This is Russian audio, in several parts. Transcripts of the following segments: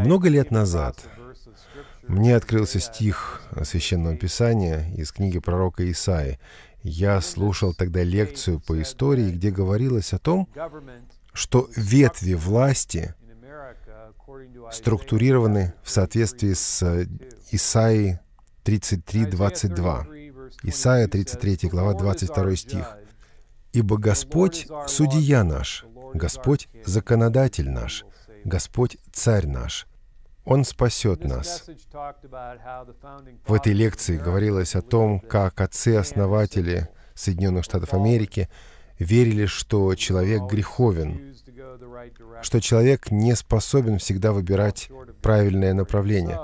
Много лет назад мне открылся стих Священного Писания из книги пророка Исаи. Я слушал тогда лекцию по истории, где говорилось о том, что ветви власти структурированы в соответствии с Исаией 33.22. Исаия 33 глава 22 стих. «Ибо Господь — судья наш, Господь — законодатель наш, Господь — Царь наш. Он спасет нас. В этой лекции говорилось о том, как отцы-основатели Соединенных Штатов Америки верили, что человек греховен, что человек не способен всегда выбирать правильное направление,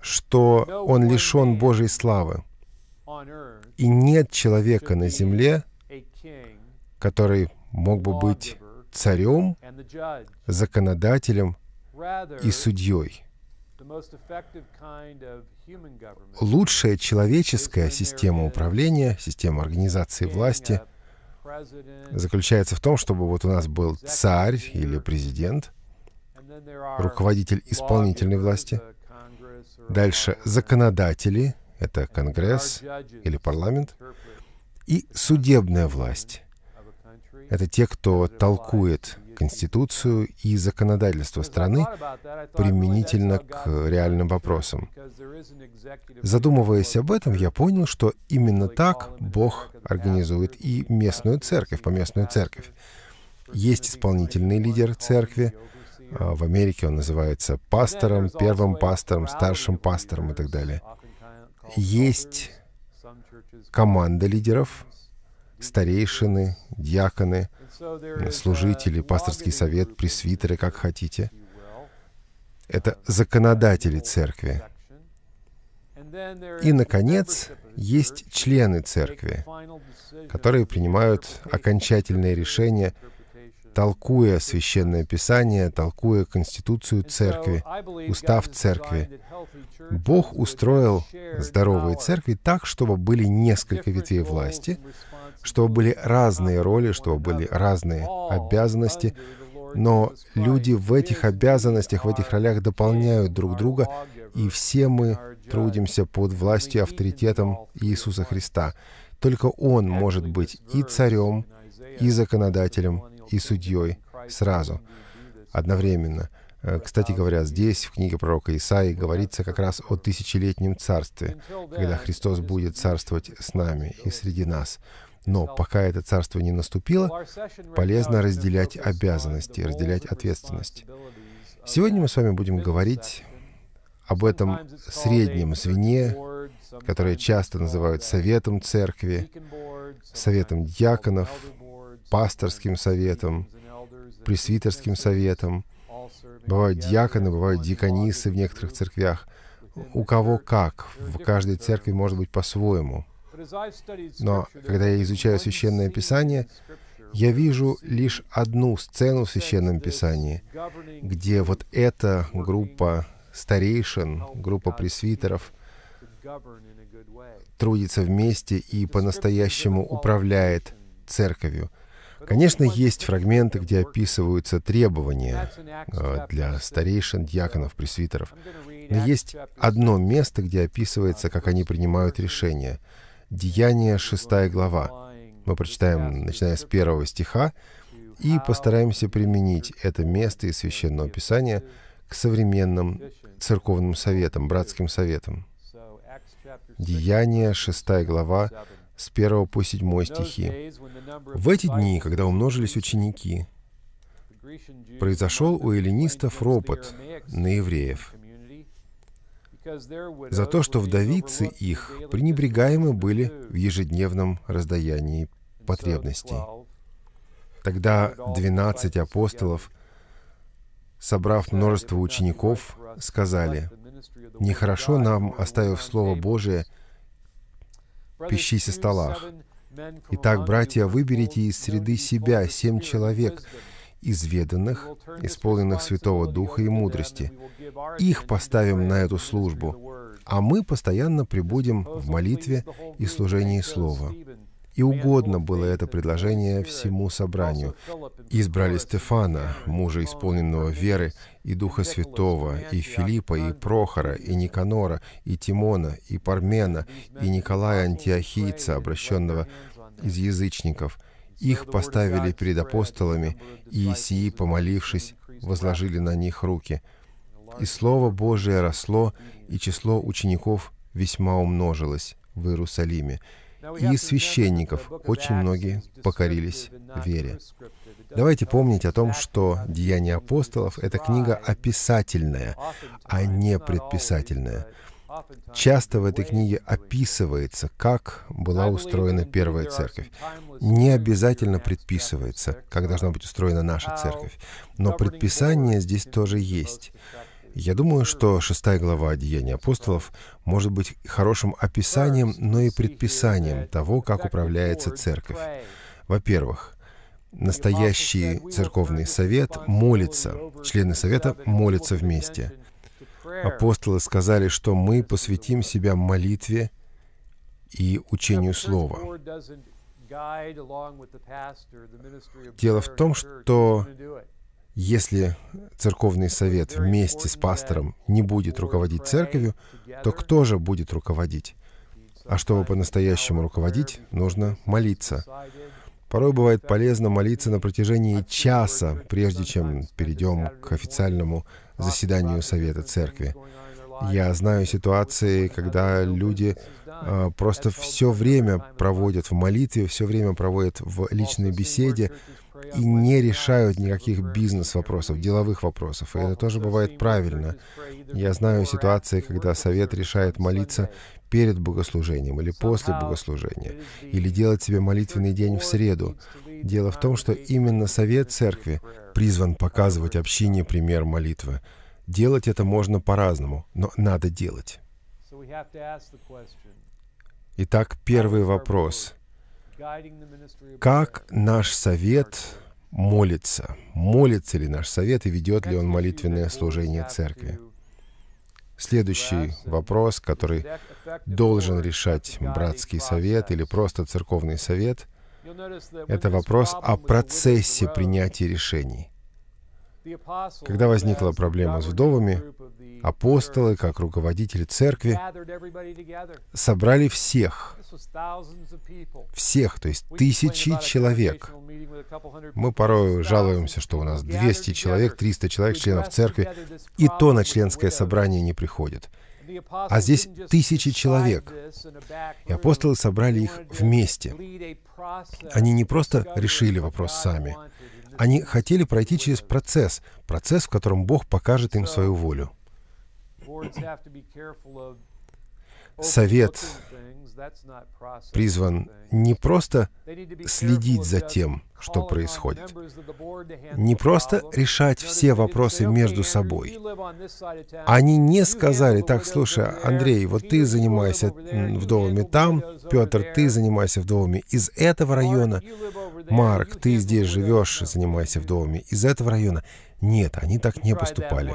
что он лишен Божьей славы. И нет человека на земле, который мог бы быть царем, законодателем и судьей. Лучшая человеческая система управления, система организации власти заключается в том, чтобы вот у нас был царь или президент, руководитель исполнительной власти, дальше законодатели, это Конгресс или парламент, и судебная власть, это те, кто толкует Конституцию и законодательство страны применительно к реальным вопросам. Задумываясь об этом, я понял, что именно так Бог организует и местную церковь, поместную церковь. Есть исполнительный лидер церкви, а в Америке он называется пастором, первым пастором, старшим пастором и так далее. Есть команда лидеров, старейшины, диаконы, служители, пасторский совет, пресвитеры, как хотите. Это законодатели церкви. И, наконец, есть члены церкви, которые принимают окончательные решения, толкуя Священное Писание, толкуя Конституцию церкви, устав церкви. Бог устроил здоровые церкви так, чтобы были несколько ветвей власти — чтобы были разные роли, чтобы были разные обязанности, но люди в этих обязанностях, в этих ролях дополняют друг друга, и все мы трудимся под властью и авторитетом Иисуса Христа. Только Он может быть и царем, и законодателем, и судьей сразу, одновременно. Э, кстати говоря, здесь, в книге пророка Исаии, говорится как раз о тысячелетнем царстве, когда Христос будет царствовать с нами и среди нас. Но пока это царство не наступило, полезно разделять обязанности, разделять ответственность. Сегодня мы с вами будем говорить об этом среднем звене, которое часто называют советом церкви, советом диаконов, пасторским советом, пресвитерским советом. Бывают диаконы, бывают диаконисы в некоторых церквях. У кого как, в каждой церкви может быть по-своему — но когда я изучаю Священное Писание, я вижу лишь одну сцену в Священном Писании, где вот эта группа старейшин, группа пресвитеров трудится вместе и по-настоящему управляет церковью. Конечно, есть фрагменты, где описываются требования э, для старейшин, дьяконов, пресвитеров. Но есть одно место, где описывается, как они принимают решения — Деяния 6 глава. Мы прочитаем, начиная с первого стиха, и постараемся применить это место из Священного Писания к современным церковным советам, братским советам. Деяния 6 глава с 1 по 7 стихи. «В эти дни, когда умножились ученики, произошел у эллинистов ропот на евреев, за то, что вдовицы их пренебрегаемы были в ежедневном раздаянии потребностей. Тогда двенадцать апостолов, собрав множество учеников, сказали, «Нехорошо нам, оставив Слово Божие, пищи со столах. Итак, братья, выберите из среды себя семь человек, изведанных, исполненных Святого Духа и мудрости. Их поставим на эту службу, а мы постоянно прибудем в молитве и служении Слова. И угодно было это предложение всему собранию. Избрали Стефана, мужа исполненного веры и Духа Святого, и Филиппа, и Прохора, и Никанора, и Тимона, и Пармена, и Николая Антиохийца, обращенного из язычников — их поставили перед апостолами, и Исии, помолившись, возложили на них руки. И Слово Божие росло, и число учеников весьма умножилось в Иерусалиме. И священников очень многие покорились вере. Давайте помнить о том, что «Деяния апостолов» — это книга описательная, а не предписательная. Часто в этой книге описывается, как была устроена первая церковь. Не обязательно предписывается, как должна быть устроена наша церковь, но предписание здесь тоже есть. Я думаю, что шестая глава «Деяния апостолов» может быть хорошим описанием, но и предписанием того, как управляется церковь. Во-первых, настоящий церковный совет молится, члены совета молятся вместе апостолы сказали, что мы посвятим себя молитве и учению Слова. Дело в том, что если церковный совет вместе с пастором не будет руководить церковью, то кто же будет руководить? А чтобы по-настоящему руководить, нужно молиться. Порой бывает полезно молиться на протяжении часа, прежде чем перейдем к официальному заседанию Совета Церкви. Я знаю ситуации, когда люди а, просто все время проводят в молитве, все время проводят в личной беседе и не решают никаких бизнес-вопросов, деловых вопросов. И это тоже бывает правильно. Я знаю ситуации, когда совет решает молиться перед богослужением или после богослужения, или делать себе молитвенный день в среду. Дело в том, что именно совет церкви призван показывать общине пример молитвы. Делать это можно по-разному, но надо делать. Итак, первый вопрос. Как наш совет молится? Молится ли наш совет и ведет ли он молитвенное служение церкви? Следующий вопрос, который должен решать братский совет или просто церковный совет — это вопрос о процессе принятия решений. Когда возникла проблема с вдовами, апостолы, как руководители церкви, собрали всех, всех, то есть тысячи человек. Мы порой жалуемся, что у нас 200 человек, 300 человек членов церкви, и то на членское собрание не приходит а здесь тысячи человек. И апостолы собрали их вместе. Они не просто решили вопрос сами, они хотели пройти через процесс, процесс, в котором Бог покажет им свою волю совет призван не просто следить за тем, что происходит, не просто решать все вопросы между собой. Они не сказали, так, слушай, Андрей, вот ты занимайся доме там, Петр, ты занимайся доме из этого района, Марк, ты здесь живешь, занимайся доме из этого района. Нет, они так не поступали.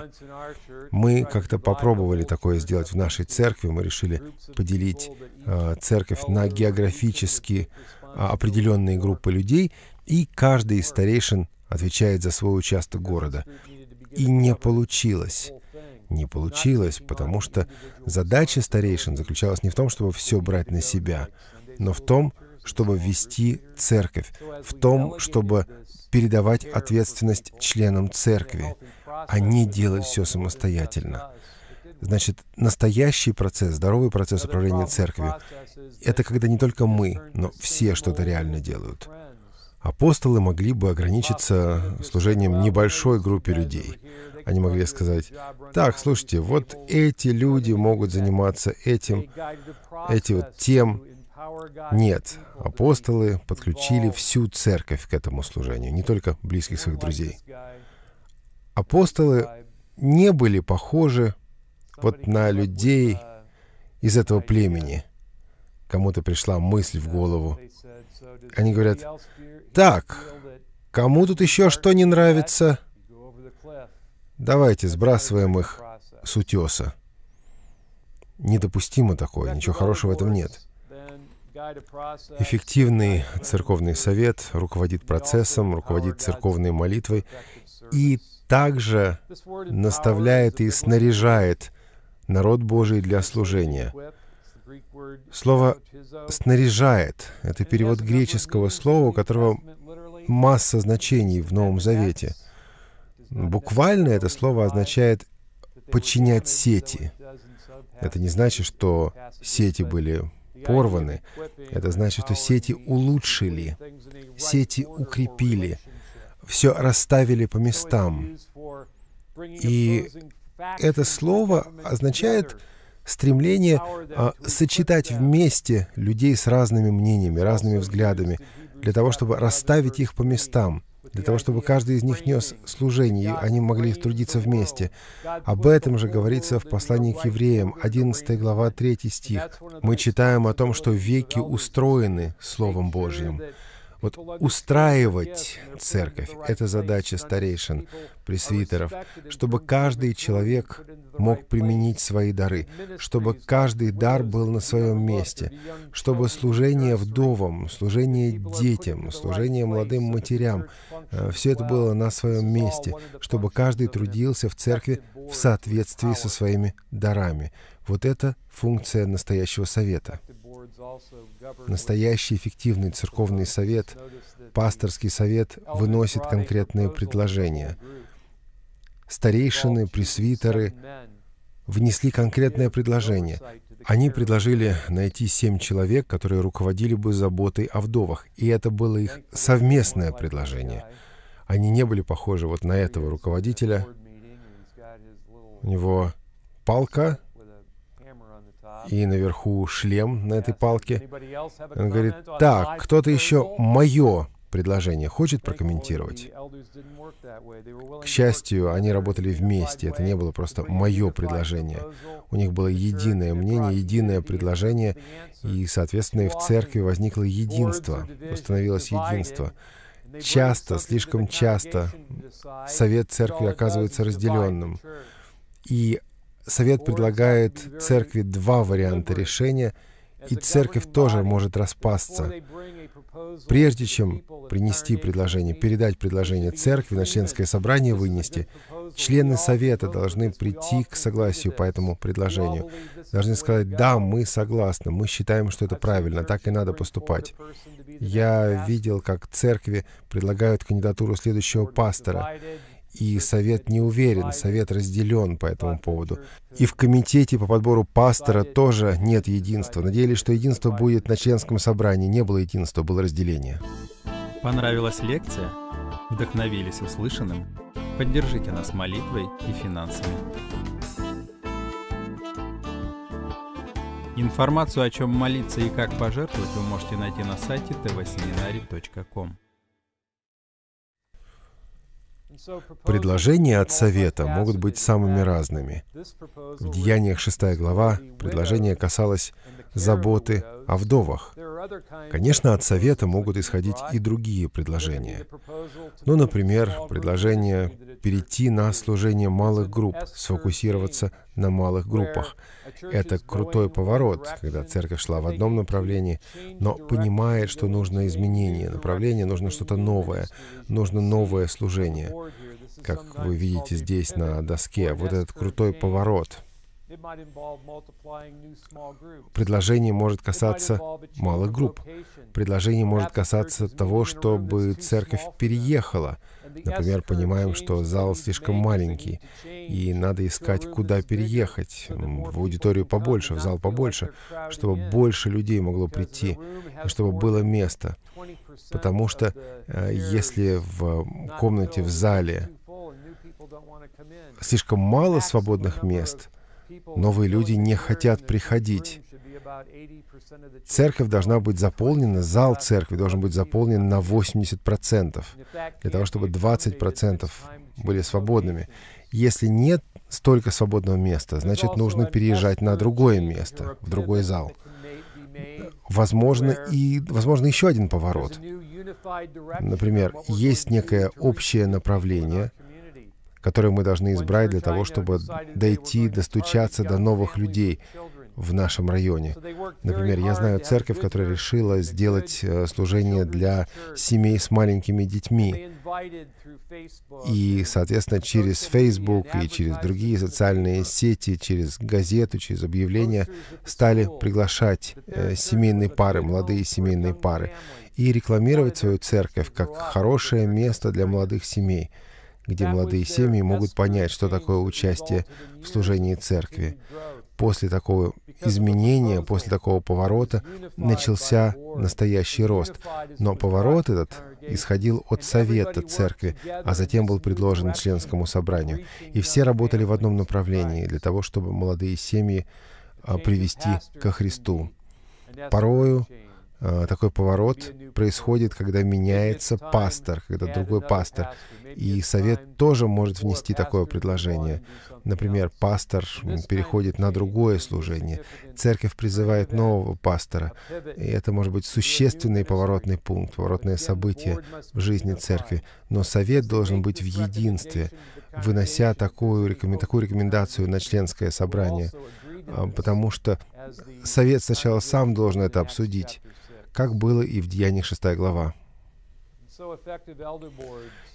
Мы как-то попробовали такое сделать в нашей церкви. Мы решили поделить э, церковь на географически а, определенные группы людей, и каждый из старейшин отвечает за свой участок города. И не получилось. Не получилось, потому что задача старейшин заключалась не в том, чтобы все брать на себя, но в том, чтобы ввести церковь, в том, чтобы передавать ответственность членам церкви, а не делать все самостоятельно. Значит, настоящий процесс, здоровый процесс управления церковью — это когда не только мы, но все что-то реально делают. Апостолы могли бы ограничиться служением небольшой группе людей. Они могли сказать, так, слушайте, вот эти люди могут заниматься этим, эти вот тем, нет, апостолы подключили всю церковь к этому служению, не только близких своих друзей. Апостолы не были похожи вот на людей из этого племени. Кому-то пришла мысль в голову. Они говорят, так, кому тут еще что не нравится? Давайте сбрасываем их с утеса. Недопустимо такое, ничего хорошего в этом нет. Эффективный церковный совет руководит процессом, руководит церковной молитвой и также наставляет и снаряжает народ Божий для служения. Слово «снаряжает» — это перевод греческого слова, у которого масса значений в Новом Завете. Буквально это слово означает «подчинять сети». Это не значит, что сети были порваны, это значит, что сети улучшили, сети укрепили, все расставили по местам. И это слово означает стремление а, сочетать вместе людей с разными мнениями, разными взглядами, для того, чтобы расставить их по местам для того, чтобы каждый из них нес служение, они могли трудиться вместе. Об этом же говорится в послании к евреям, 11 глава, 3 стих. Мы читаем о том, что веки устроены Словом Божьим. Вот устраивать церковь — это задача старейшин, пресвитеров, чтобы каждый человек мог применить свои дары, чтобы каждый дар был на своем месте, чтобы служение вдовам, служение детям, служение молодым матерям, э, все это было на своем месте, чтобы каждый трудился в церкви в соответствии со своими дарами. Вот это функция настоящего совета. Настоящий эффективный церковный совет, пасторский совет выносит конкретные предложения. Старейшины, пресвитеры внесли конкретное предложение. Они предложили найти семь человек, которые руководили бы заботой о вдовах, и это было их совместное предложение. Они не были похожи вот на этого руководителя. У него палка, и наверху шлем на этой палке. Он говорит, так, кто-то еще мое предложение хочет прокомментировать? К счастью, они работали вместе, это не было просто мое предложение. У них было единое мнение, единое предложение, и, соответственно, и в церкви возникло единство, установилось единство. Часто, слишком часто, совет церкви оказывается разделенным. И Совет предлагает церкви два варианта решения, и церковь тоже может распасться. Прежде чем принести предложение, передать предложение церкви на членское собрание вынести, члены совета должны прийти к согласию по этому предложению. Должны сказать, да, мы согласны, мы считаем, что это правильно, так и надо поступать. Я видел, как церкви предлагают кандидатуру следующего пастора и совет не уверен, совет разделен по этому поводу. И в комитете по подбору пастора тоже нет единства. Надеялись, что единство будет на членском собрании. Не было единства, было разделение. Понравилась лекция? Вдохновились услышанным? Поддержите нас молитвой и финансами. Информацию, о чем молиться и как пожертвовать, вы можете найти на сайте tvseminary.com. Предложения от Совета могут быть самыми разными. В Деяниях 6 глава предложение касалось заботы о вдовах. Конечно, от совета могут исходить и другие предложения. Ну, например, предложение перейти на служение малых групп, сфокусироваться на малых группах. Это крутой поворот, когда церковь шла в одном направлении, но понимает, что нужно изменение направления, нужно что-то новое, нужно новое служение. Как вы видите здесь на доске, вот этот крутой поворот — Предложение может касаться малых групп. Предложение может касаться того, чтобы церковь переехала. Например, понимаем, что зал слишком маленький, и надо искать, куда переехать. В аудиторию побольше, в зал побольше, чтобы больше людей могло прийти, чтобы было место. Потому что э, если в комнате, в зале слишком мало свободных мест — Новые люди не хотят приходить. Церковь должна быть заполнена, зал церкви должен быть заполнен на 80%, для того, чтобы 20% были свободными. Если нет столько свободного места, значит, нужно переезжать на другое место, в другой зал. Возможно, и, возможно еще один поворот. Например, есть некое общее направление — которые мы должны избрать для того, чтобы дойти, достучаться до новых людей в нашем районе. Например, я знаю церковь, которая решила сделать э, служение для семей с маленькими детьми. И, соответственно, через Facebook и через другие социальные сети, через газету, через объявления стали приглашать э, семейные пары, молодые семейные пары, и рекламировать свою церковь как хорошее место для молодых семей где молодые семьи могут понять, что такое участие в служении церкви. После такого изменения, после такого поворота начался настоящий рост. Но поворот этот исходил от совета церкви, а затем был предложен членскому собранию. И все работали в одном направлении для того, чтобы молодые семьи а, привести ко Христу. Порою Э, такой поворот происходит, когда меняется пастор, когда другой пастор. И совет тоже может внести такое предложение. Например, пастор переходит на другое служение. Церковь призывает нового пастора. И это может быть существенный поворотный пункт, поворотное событие в жизни церкви. Но совет должен быть в единстве, вынося такую, рекомен... такую рекомендацию на членское собрание. Э, потому что совет сначала сам должен это обсудить как было и в Деяниях 6 глава.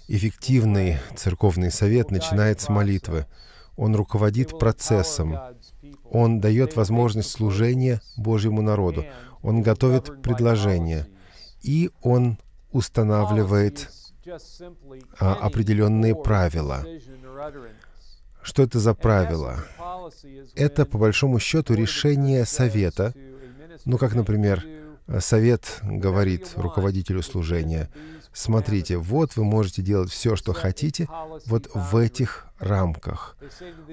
Эффективный церковный совет начинает с молитвы. Он руководит процессом. Он дает возможность служения Божьему народу. Он готовит предложения. И он устанавливает а, определенные правила. Что это за правила? Это, по большому счету, решение совета, ну, как, например, Совет говорит руководителю служения, смотрите, вот вы можете делать все, что хотите, вот в этих рамках.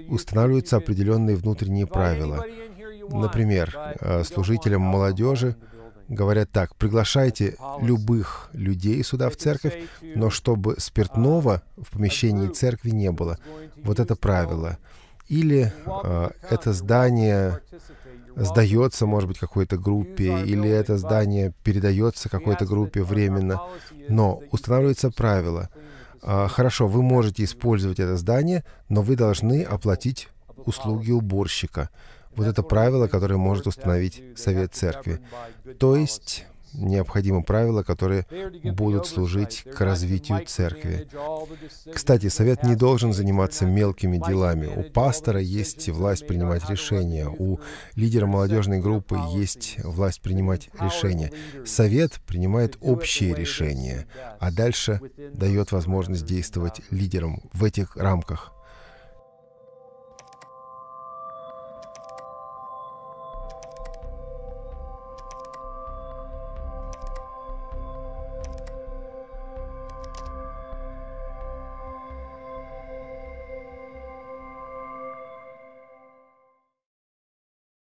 Устанавливаются определенные внутренние правила. Например, э, служителям молодежи говорят так, приглашайте любых людей сюда в церковь, но чтобы спиртного а, в помещении а, церкви не было. Вот это правило. Или э, это здание сдается, может быть, какой-то группе, или это здание передается какой-то группе временно, но устанавливается правило. А, хорошо, вы можете использовать это здание, но вы должны оплатить услуги уборщика. Вот это правило, которое может установить Совет Церкви. То есть необходимы правила, которые будут служить к развитию церкви. Кстати, совет не должен заниматься мелкими делами. У пастора есть власть принимать решения, у лидера молодежной группы есть власть принимать решения. Совет принимает общие решения, а дальше дает возможность действовать лидерам в этих рамках.